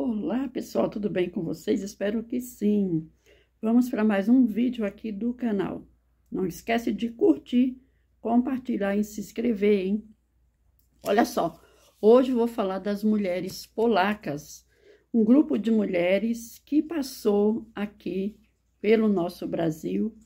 Olá, pessoal, tudo bem com vocês? Espero que sim. Vamos para mais um vídeo aqui do canal. Não esquece de curtir, compartilhar e se inscrever, hein? Olha só, hoje vou falar das mulheres polacas, um grupo de mulheres que passou aqui pelo nosso Brasil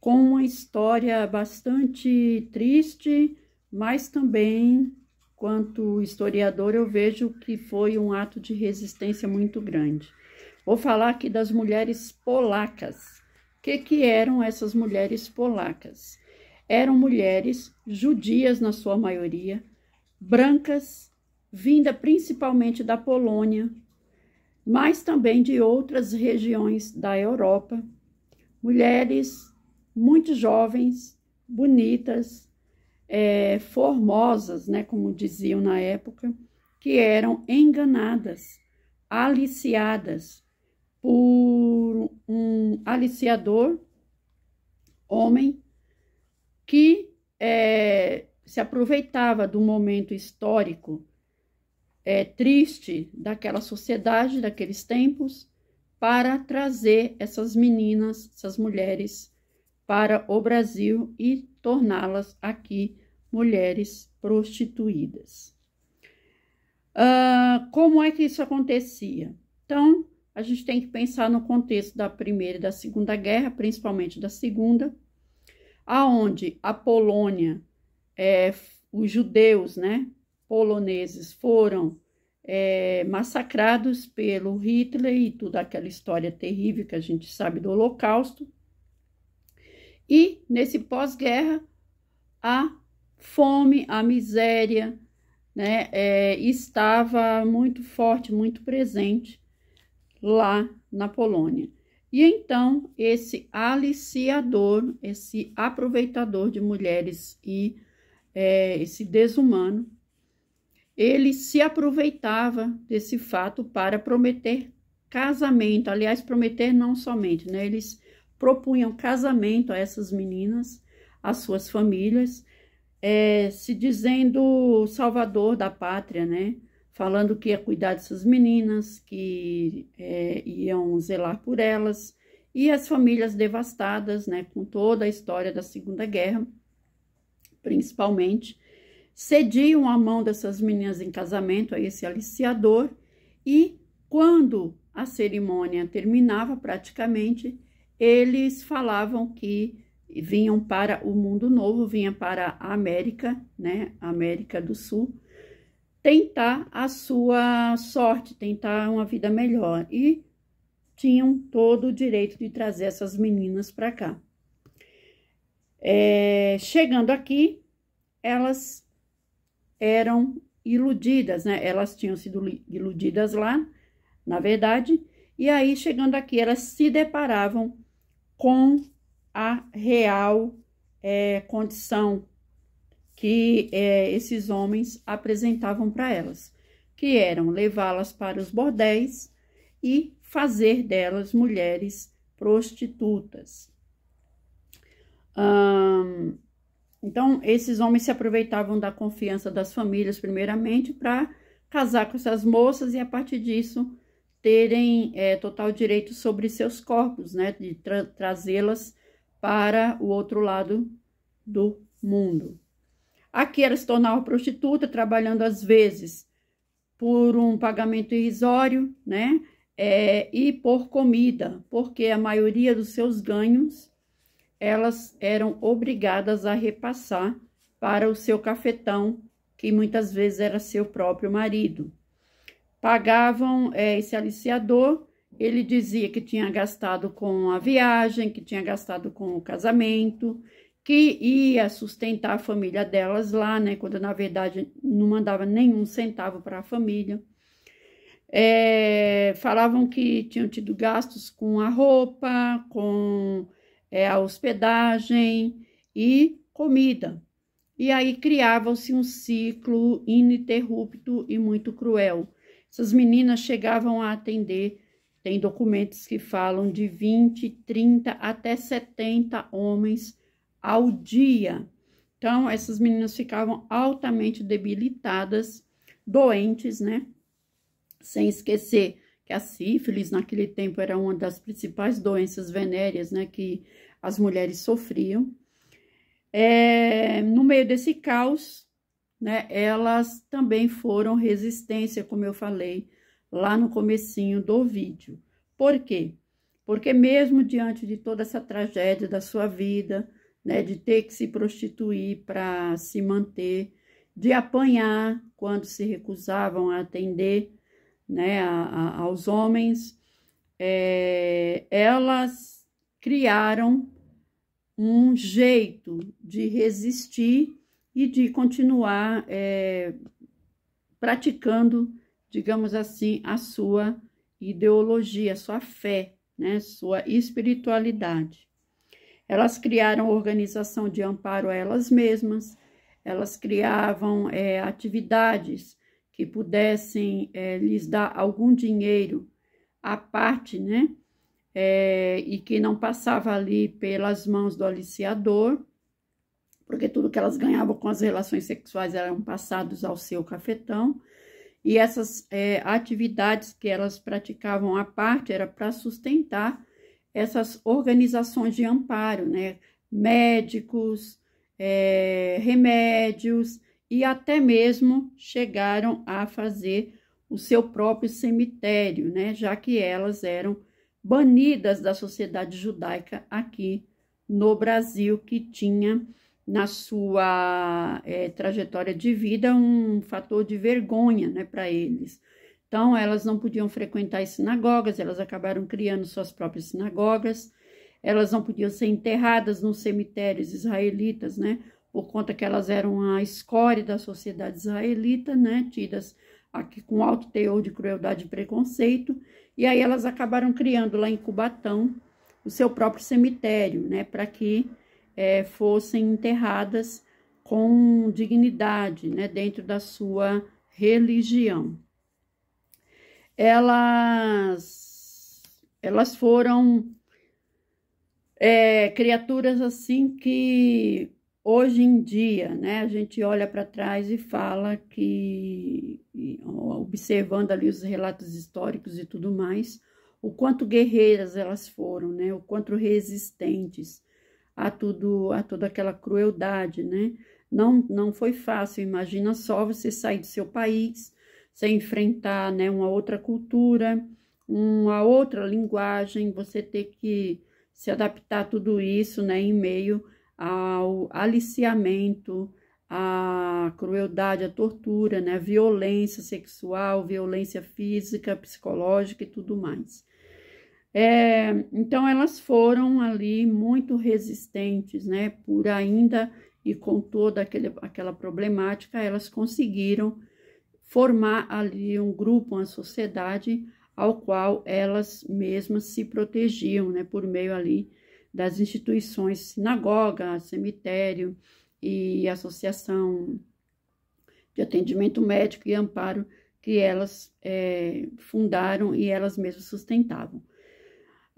com uma história bastante triste, mas também quanto historiador, eu vejo que foi um ato de resistência muito grande. Vou falar aqui das mulheres polacas. O que, que eram essas mulheres polacas? Eram mulheres judias, na sua maioria, brancas, vinda principalmente da Polônia, mas também de outras regiões da Europa. Mulheres muito jovens, bonitas, é, formosas, né, como diziam na época, que eram enganadas, aliciadas por um aliciador, homem, que é, se aproveitava do momento histórico é, triste daquela sociedade, daqueles tempos, para trazer essas meninas, essas mulheres para o Brasil e torná-las aqui mulheres prostituídas. Uh, como é que isso acontecia? Então, a gente tem que pensar no contexto da Primeira e da Segunda Guerra, principalmente da Segunda, aonde a Polônia, é, os judeus, né, poloneses, foram é, massacrados pelo Hitler e toda aquela história terrível que a gente sabe do Holocausto. E nesse pós-guerra, a fome, a miséria, né, é, estava muito forte, muito presente lá na Polônia. E então, esse aliciador, esse aproveitador de mulheres e é, esse desumano, ele se aproveitava desse fato para prometer casamento. Aliás, prometer não somente, né? Eles propunham casamento a essas meninas, às suas famílias, é, se dizendo salvador da pátria, né? Falando que ia cuidar dessas meninas, que é, iam zelar por elas, e as famílias devastadas, né? Com toda a história da Segunda Guerra, principalmente, cediam a mão dessas meninas em casamento a esse aliciador, e quando a cerimônia terminava praticamente, eles falavam que vinham para o mundo novo, vinham para a América, né, América do Sul, tentar a sua sorte, tentar uma vida melhor e tinham todo o direito de trazer essas meninas para cá. É, chegando aqui, elas eram iludidas, né? Elas tinham sido iludidas lá, na verdade, e aí chegando aqui, elas se deparavam com a real é, condição que é, esses homens apresentavam para elas, que eram levá-las para os bordéis e fazer delas mulheres prostitutas. Hum, então, esses homens se aproveitavam da confiança das famílias, primeiramente, para casar com essas moças e, a partir disso, terem é, total direito sobre seus corpos, né? De tra trazê-las para o outro lado do mundo. Aqui ela se tornava prostituta, trabalhando às vezes por um pagamento irrisório, né? É, e por comida, porque a maioria dos seus ganhos elas eram obrigadas a repassar para o seu cafetão, que muitas vezes era seu próprio marido pagavam é, esse aliciador, ele dizia que tinha gastado com a viagem, que tinha gastado com o casamento, que ia sustentar a família delas lá, né? Quando na verdade não mandava nenhum centavo para a família. É, falavam que tinham tido gastos com a roupa, com é, a hospedagem e comida. E aí criava-se um ciclo ininterrupto e muito cruel essas meninas chegavam a atender, tem documentos que falam de 20, 30 até 70 homens ao dia. Então, essas meninas ficavam altamente debilitadas, doentes, né? Sem esquecer que a sífilis naquele tempo era uma das principais doenças venéreas, né, que as mulheres sofriam. É, no meio desse caos, né? Elas também foram resistência, como eu falei lá no comecinho do vídeo. Por quê? Porque mesmo diante de toda essa tragédia da sua vida, né, de ter que se prostituir para se manter, de apanhar quando se recusavam a atender, né, a, a, aos homens, é, elas criaram um jeito de resistir e de continuar é, praticando, digamos assim, a sua ideologia, a sua fé, né, sua espiritualidade. Elas criaram organização de amparo a elas mesmas, elas criavam é, atividades que pudessem é, lhes dar algum dinheiro à parte, né? É, e que não passava ali pelas mãos do aliciador, porque tudo que elas ganhavam com as relações sexuais eram passados ao seu cafetão. E essas é, atividades que elas praticavam à parte era para sustentar essas organizações de amparo, né? Médicos, é, remédios e até mesmo chegaram a fazer o seu próprio cemitério, né? Já que elas eram banidas da sociedade judaica aqui no Brasil, que tinha na sua é, trajetória de vida um fator de vergonha né, para eles. Então, elas não podiam frequentar as sinagogas, elas acabaram criando suas próprias sinagogas, elas não podiam ser enterradas nos cemitérios israelitas, né? Por conta que elas eram a escória da sociedade israelita, né? Tidas aqui com alto teor de crueldade e preconceito. E aí elas acabaram criando lá em Cubatão o seu próprio cemitério, né? Para que é, fossem enterradas com dignidade, né, dentro da sua religião. Elas, elas foram é, criaturas assim que hoje em dia, né, a gente olha para trás e fala que, observando ali os relatos históricos e tudo mais, o quanto guerreiras elas foram, né, o quanto resistentes, a tudo a toda aquela crueldade, né? Não não foi fácil, imagina só você sair do seu país, você enfrentar, né, uma outra cultura, uma outra linguagem, você ter que se adaptar a tudo isso, né, em meio ao aliciamento, à crueldade, à tortura, né, à violência sexual, violência física, psicológica e tudo mais. É, então, elas foram ali muito resistentes, né? Por ainda e com toda aquele, aquela problemática, elas conseguiram formar ali um grupo, uma sociedade ao qual elas mesmas se protegiam, né? Por meio ali das instituições sinagoga, cemitério e associação de atendimento médico e amparo que elas é, fundaram e elas mesmas sustentavam.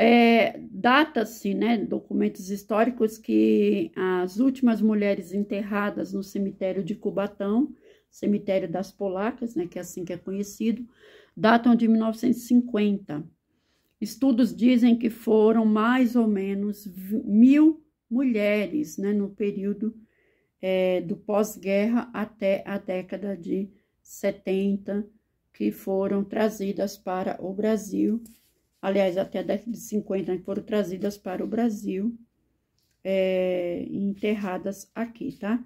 É, Data-se, né, documentos históricos, que as últimas mulheres enterradas no cemitério de Cubatão, cemitério das polacas, né, que é assim que é conhecido, datam de 1950. Estudos dizem que foram mais ou menos mil mulheres né, no período é, do pós-guerra até a década de 70, que foram trazidas para o Brasil aliás, até a década de 50, né, foram trazidas para o Brasil é, enterradas aqui, tá?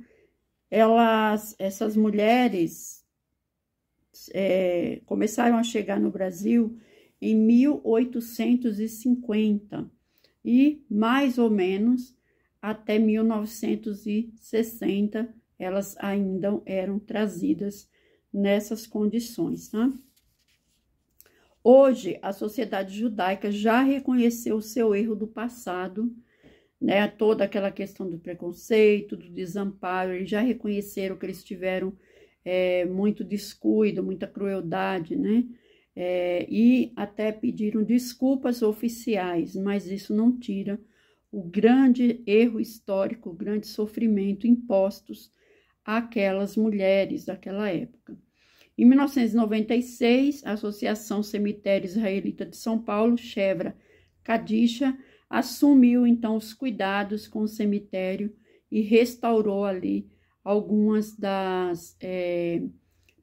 Elas, essas mulheres é, começaram a chegar no Brasil em 1850 e mais ou menos até 1960 elas ainda eram trazidas nessas condições, tá? Hoje, a sociedade judaica já reconheceu o seu erro do passado, né? Toda aquela questão do preconceito, do desamparo, eles já reconheceram que eles tiveram é, muito descuido, muita crueldade, né? É, e até pediram desculpas oficiais, mas isso não tira o grande erro histórico, o grande sofrimento impostos àquelas mulheres daquela época. Em 1996, a Associação Cemitério Israelita de São Paulo, Chevra Cadisha, assumiu então os cuidados com o cemitério e restaurou ali algumas das é,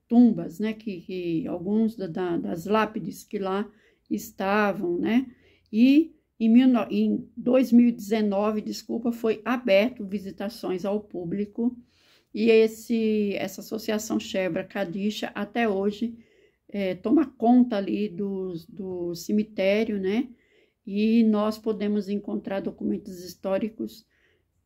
tumbas, né, que, que alguns da, da, das lápides que lá estavam, né, e em, mil, em 2019, desculpa, foi aberto visitações ao público e esse, essa associação chebra Kadisha até hoje é, toma conta ali do, do cemitério, né? E nós podemos encontrar documentos históricos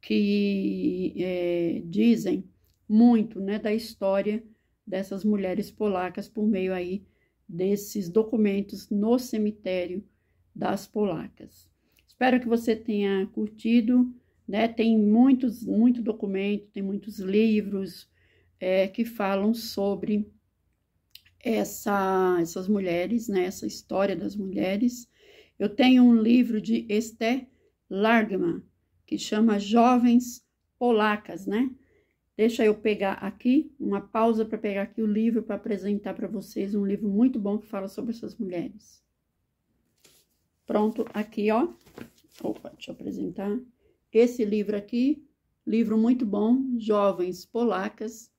que é, dizem muito né, da história dessas mulheres polacas por meio aí desses documentos no cemitério das polacas. Espero que você tenha curtido né? Tem muitos, muito documento, tem muitos livros é, que falam sobre essa, essas mulheres, né? Essa história das mulheres. Eu tenho um livro de Esther Largman, que chama Jovens Polacas, né? Deixa eu pegar aqui uma pausa para pegar aqui o livro para apresentar para vocês um livro muito bom que fala sobre essas mulheres. Pronto, aqui ó. Opa, deixa eu apresentar. Esse livro aqui, livro muito bom, Jovens Polacas,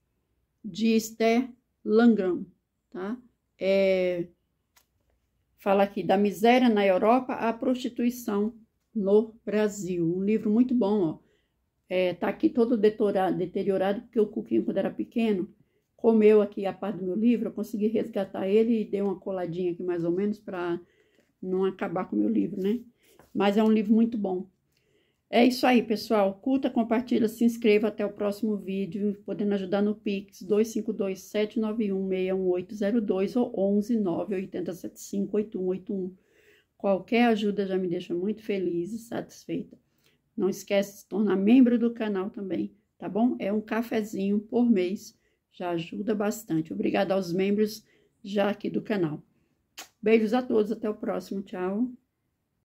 de Esther Langram, tá? É, fala aqui da miséria na Europa à prostituição no Brasil. Um livro muito bom, ó. É, tá aqui todo deteriorado, porque o Cuquinho, quando era pequeno, comeu aqui a parte do meu livro. Eu consegui resgatar ele e dei uma coladinha aqui, mais ou menos, para não acabar com o meu livro, né? Mas é um livro muito bom. É isso aí, pessoal. Curta, compartilha, se inscreva. Até o próximo vídeo. Podendo ajudar no Pix 252-791-61802 ou 11 8181. Qualquer ajuda já me deixa muito feliz e satisfeita. Não esquece de se tornar membro do canal também, tá bom? É um cafezinho por mês, já ajuda bastante. Obrigada aos membros já aqui do canal. Beijos a todos, até o próximo, tchau.